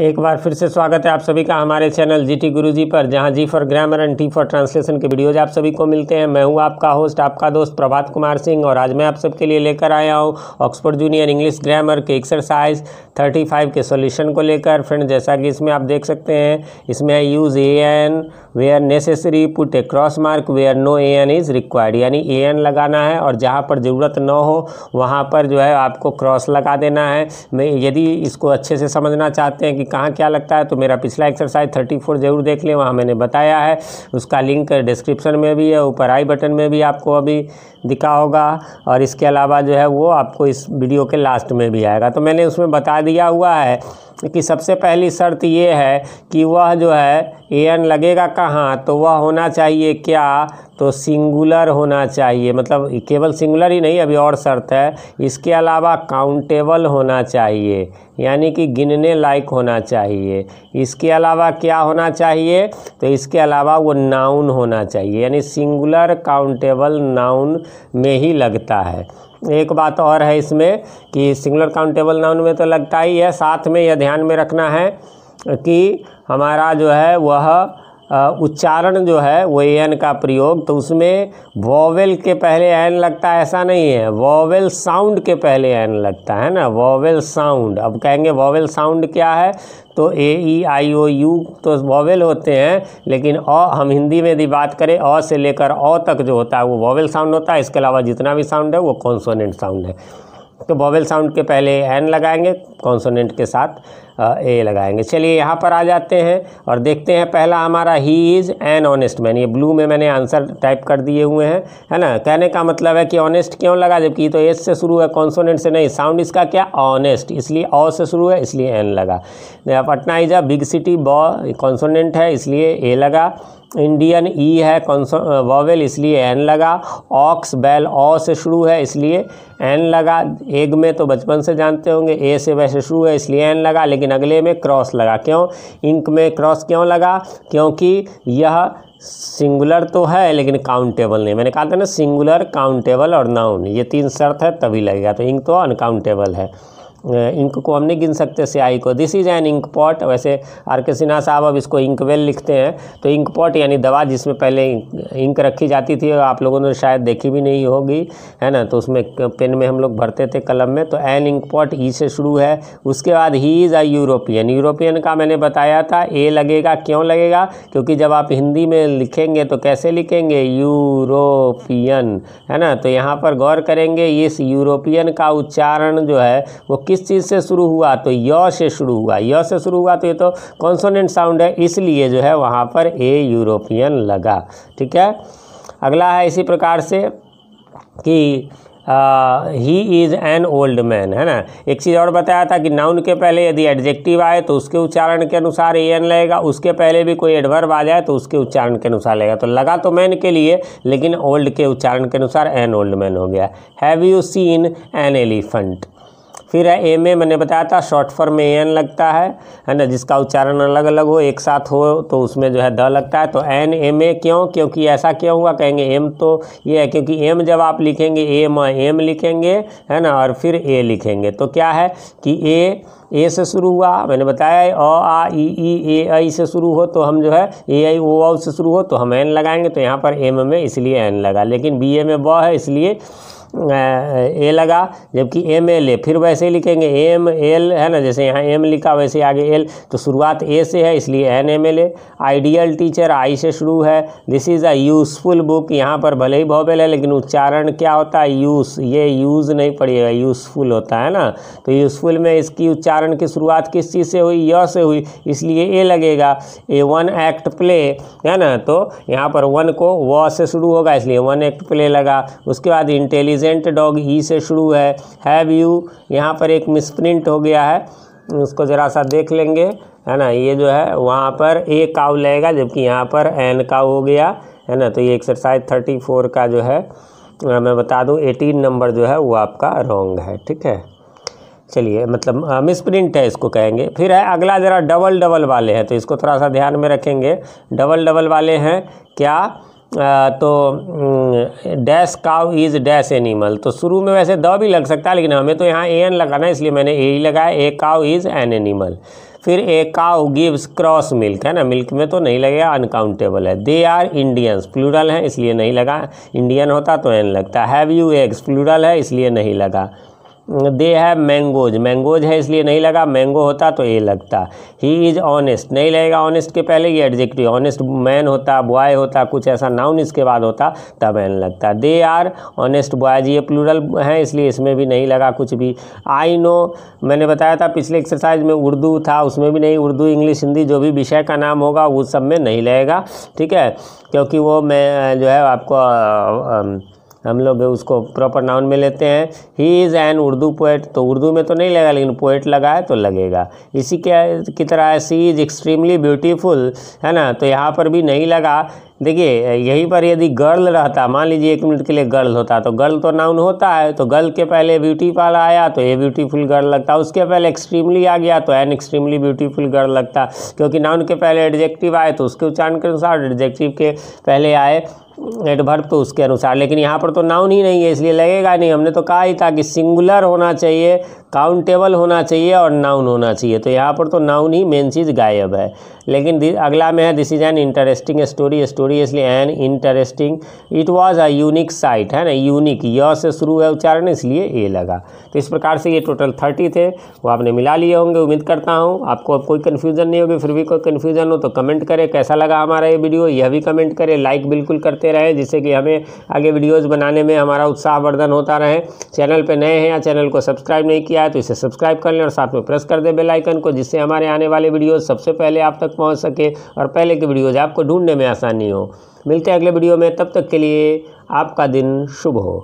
एक बार फिर से स्वागत है आप सभी का हमारे चैनल जी टी गुरु जी पर जहाँ G for grammar and T for translation के वीडियोज आप सभी को मिलते हैं मैं हूँ आपका होस्ट आपका दोस्त प्रभात कुमार सिंह और आज मैं आप सबके लिए लेकर आया हूँ ऑक्सफोर्ड जूनियर इंग्लिश ग्रामर के एक्सरसाइज 35 के सॉल्यूशन को लेकर फ्रेंड जैसा कि इसमें आप देख सकते हैं इसमें I use A N where necessary put A cross mark where no A N is required यानी ए एन लगाना है और जहाँ पर ज़रूरत न हो वहाँ पर जो है आपको क्रॉस लगा देना है यदि इसको अच्छे से समझना चाहते हैं कि कहाँ क्या लगता है तो मेरा पिछला एक्सरसाइज थर्टी फोर ज़रूर देख लें वहाँ मैंने बताया है उसका लिंक डिस्क्रिप्शन में भी है ऊपर आई बटन में भी आपको अभी दिखा होगा और इसके अलावा जो है वो आपको इस वीडियो के लास्ट में भी आएगा तो मैंने उसमें बता दिया हुआ है कि सबसे पहली शर्त ये है कि वह जो है एन लगेगा कहाँ तो वह होना चाहिए क्या तो सिंगुलर होना चाहिए मतलब केवल सिंगुलर ही नहीं अभी और शर्त है इसके अलावा काउंटेबल होना चाहिए यानी कि गिनने लायक होना चाहिए इसके अलावा क्या होना चाहिए तो इसके अलावा वो नाउन होना चाहिए यानी सिंगुलर काउंटेबल नाउन में ही लगता है एक बात और है इसमें कि सिंगुलर काउंटेबल नाउन में तो लगता ही है साथ में यह ध्यान में रखना है कि हमारा जो है वह उच्चारण जो है वो एन का प्रयोग तो उसमें वोवेल के पहले एन लगता है ऐसा नहीं है वोवेल साउंड के पहले एन लगता है ना वोवेल साउंड अब कहेंगे वोवेल साउंड क्या है तो ए ई आई ओ यू तो वोवेल होते हैं लेकिन अ हम हिंदी में यदि बात करें अ से लेकर अ तक जो होता है वो वोवेल साउंड होता है इसके अलावा जितना भी साउंड है वो कॉन्सोनेंट साउंड है तो बॉबल साउंड के पहले एन लगाएंगे कॉन्सोनेंट के साथ ए लगाएंगे चलिए यहाँ पर आ जाते हैं और देखते हैं पहला हमारा he is an honest man ये ब्लू में मैंने आंसर टाइप कर दिए हुए हैं है ना कहने का मतलब है कि ऑनेस्ट क्यों लगा जबकि तो एस से शुरू है कॉन्सोनेंट से नहीं साउंड इसका क्या ऑनेस्ट इसलिए ओ से शुरू है इसलिए एन लगा Patna is a big city बॉ कॉन्सोनेंट है इसलिए ए लगा इंडियन ई e है कॉन्स वॉवेल uh, इसलिए एन लगा ऑक्स बैल ओ से शुरू है इसलिए एन लगा एग में तो बचपन से जानते होंगे ए से वैसे शुरू है इसलिए एन लगा लेकिन अगले में क्रॉस लगा क्यों इंक में क्रॉस क्यों लगा क्योंकि यह सिंगुलर तो है लेकिन काउंटेबल नहीं मैंने कहा था ना सिंगुलर काउंटेबल और नाउन ये तीन शर्त है तभी लगेगा तो इंक तो अनकाउंटेबल है इंक को हम नहीं गिन सकते स्याही को this is an ink pot वैसे आर के सिन्हा साहब अब इसको इंक वेल लिखते हैं तो इंक पॉट यानी दवा जिसमें पहले इंक रखी जाती थी आप लोगों ने शायद देखी भी नहीं होगी है ना तो उसमें पेन में हम लोग भरते थे कलम में तो एन इंक पॉट ई से शुरू है उसके बाद he is a European European का मैंने बताया था ए लगेगा क्यों लगेगा क्योंकि जब आप हिंदी में लिखेंगे तो कैसे लिखेंगे यूरोपियन है ना तो यहाँ पर गौर करेंगे इस यूरोपियन का उच्चारण जो है वो किस चीज़ से शुरू हुआ तो य से शुरू हुआ य से शुरू हुआ तो ये तो कॉन्सोनेंट साउंड है इसलिए जो है वहाँ पर ए यूरोपियन लगा ठीक है अगला है इसी प्रकार से कि he is an old man है ना एक चीज़ और बताया था कि नाउन के पहले यदि एडजेक्टिव आए तो उसके उच्चारण के अनुसार ए एन लगेगा उसके पहले भी कोई एडवर्ब आ जाए तो उसके उच्चारण के अनुसार लगेगा तो लगा तो मैन के लिए लेकिन ओल्ड के उच्चारण के अनुसार एन ओल्ड मैन हो गया have you seen an elephant फिर है एम ए मैंने बताया था शॉर्ट फॉर्म में एन लगता है है ना जिसका उच्चारण अलग अलग हो एक साथ हो तो उसमें जो है द लगता है तो एन एम ए क्यों क्योंकि ऐसा क्यों हुआ कहेंगे एम तो ये है क्योंकि एम जब आप लिखेंगे ए म एम लिखेंगे है ना और फिर ए लिखेंगे तो क्या है कि ए ए से शुरू हुआ मैंने बताया अ आ ई ई ए आई से शुरू हो तो हम जो है ए आई ओ आउ से शुरू हो तो हम एन लगाएंगे तो यहाँ पर एम में इसलिए एन लगा लेकिन बी ए में ब है इसलिए ए लगा जबकि एम एल ए फिर वैसे ही लिखेंगे एम एल है ना जैसे यहाँ एम लिखा वैसे आगे एल तो शुरुआत ए से है इसलिए an M L A ideal teacher I से शुरू है this is a useful book यहाँ पर भले ही भोबेल है लेकिन उच्चारण क्या होता है यूज़ ये यूज़ नहीं पड़ेगा यूज़फुल होता है ना तो यूज़फुल में इसकी उच्चारण की शुरुआत किस चीज़ से हुई य से हुई इसलिए ए लगेगा ए वन एक्ट प्ले है ना तो यहाँ पर वन को व से शुरू होगा इसलिए वन एक्ट प्ले लगा उसके बाद इंटेलिजेंस प्रेजेंट डॉग ही से शुरू है हैव यू यहाँ पर एक मिसप्रिंट हो गया है उसको ज़रा सा देख लेंगे है ना ये जो है वहाँ पर ए काउ लेगा जबकि यहाँ पर एन काउ हो गया है ना तो ये एक्सरसाइज थर्टी फोर का जो है मैं बता दूँ एटीन नंबर जो है वो आपका रॉन्ग है ठीक है चलिए मतलब मिसप्रिंट है इसको कहेंगे फिर है अगला ज़रा डबल डबल वाले हैं तो इसको थोड़ा सा ध्यान में रखेंगे डबल डबल वाले हैं क्या तो dash cow is dash animal तो शुरू में वैसे द भी लग सकता है लेकिन हमें तो यहाँ ए एन लगाना है इसलिए मैंने ए ही लगाया a cow is an animal फिर a cow gives cross milk है ना मिल्क में तो नहीं लगेगा अनकाउंटेबल है दे आर इंडियंस प्लूरल हैं इसलिए नहीं लगा इंडियन होता तो एन लगता हैव यू एग्स प्लूरल है इसलिए नहीं लगा दे है मैंगोज मैंगोज है इसलिए नहीं लगा मैंगो होता तो ए लगता ही इज़ ऑनेस्ट नहीं लगेगा ऑनेस्ट के पहले ये एडजेक्टिव ऑनेस्ट मैन होता बॉय होता कुछ ऐसा नाउन इसके बाद होता तब एन लगता दे आर ऑनेस्ट बॉयज ये प्लूरल हैं इसलिए इसमें भी नहीं लगा कुछ भी आई नो मैंने बताया था पिछले एक्सरसाइज में उर्दू था उसमें भी नहीं उर्दू इंग्लिश हिंदी जो भी विषय का नाम होगा उस सब में नहीं लगेगा ठीक है क्योंकि वो मैं जो है आपको हम लोग उसको प्रॉपर नाउन में लेते हैं he is an Urdu poet तो उर्दू में तो नहीं लगा लेकिन पोइट लगा है तो लगेगा इसी के की तरह सी इज़ एक्सट्रीमली ब्यूटीफुल है ना तो यहाँ पर भी नहीं लगा देखिए यहीं पर यदि गर्ल रहता मान लीजिए एक मिनट के लिए गर्ल होता तो गर्ल तो नाउन होता है तो गर्ल के पहले ब्यूटी वाला आया तो ये ब्यूटीफुल गर्ल लगता उसके पहले एक्सट्रीमली आ गया तो एन एक्सट्रीमली ब्यूटीफुल गर्ल लगता क्योंकि नाउन के पहले एडजेक्टिव आए तो उसके उच्चारण के अनुसार एडजेक्टिव के पहले आए एडभर्व तो उसके अनुसार लेकिन यहाँ पर तो नाउन ही नहीं है इसलिए लगेगा नहीं हमने तो कहा ही था कि सिंगुलर होना चाहिए काउंटेबल होना चाहिए और नाउन होना चाहिए तो यहाँ पर तो नाउन ही मेन चीज़ गायब है लेकिन अगला में है this is an interesting story story इसलिए an interesting it was a unique site है ना यूनिक य से शुरू है उच्चारण इसलिए ए लगा तो इस प्रकार से ये टोटल थर्टी थे वो आपने मिला लिए होंगे उम्मीद करता हूँ आपको अब कोई कन्फ्यूजन नहीं होगी फिर भी कोई कन्फ्यूजन हो तो कमेंट करें कैसा लगा हमारा ये वीडियो यह भी कमेंट करें लाइक बिल्कुल करते रहें जिससे कि हमें आगे वीडियोज़ बनाने में हमारा उत्साहवर्धन होता रहे चैनल पर नए हैं या चैनल को सब्सक्राइब नहीं किया है तो इसे सब्सक्राइब कर लें और साथ में प्रेस कर दें बेलाइकन को जिससे हमारे आने वाले वीडियोज़ सबसे पहले आप तक पहुंच सके और पहले की वीडियोज़ आपको ढूंढने में आसानी हो मिलते हैं अगले वीडियो में तब तक के लिए आपका दिन शुभ हो